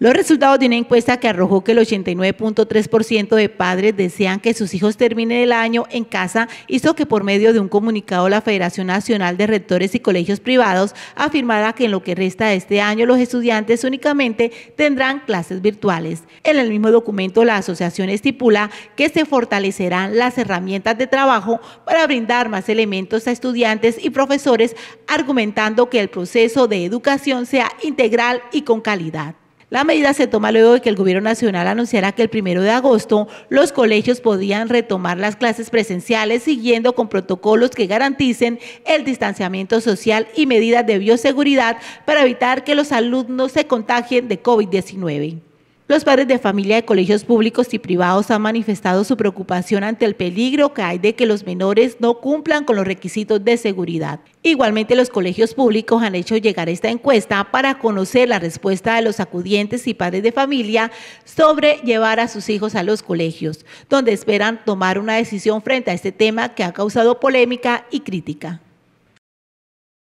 Los resultados de una encuesta que arrojó que el 89.3% de padres desean que sus hijos terminen el año en casa hizo que por medio de un comunicado la Federación Nacional de Rectores y Colegios Privados afirmara que en lo que resta de este año los estudiantes únicamente tendrán clases virtuales. En el mismo documento la asociación estipula que se fortalecerán las herramientas de trabajo para brindar más elementos a estudiantes y profesores argumentando que el proceso de educación sea integral y con calidad. La medida se toma luego de que el Gobierno Nacional anunciara que el primero de agosto los colegios podían retomar las clases presenciales siguiendo con protocolos que garanticen el distanciamiento social y medidas de bioseguridad para evitar que los alumnos se contagien de COVID-19. Los padres de familia de colegios públicos y privados han manifestado su preocupación ante el peligro que hay de que los menores no cumplan con los requisitos de seguridad. Igualmente, los colegios públicos han hecho llegar esta encuesta para conocer la respuesta de los acudientes y padres de familia sobre llevar a sus hijos a los colegios, donde esperan tomar una decisión frente a este tema que ha causado polémica y crítica.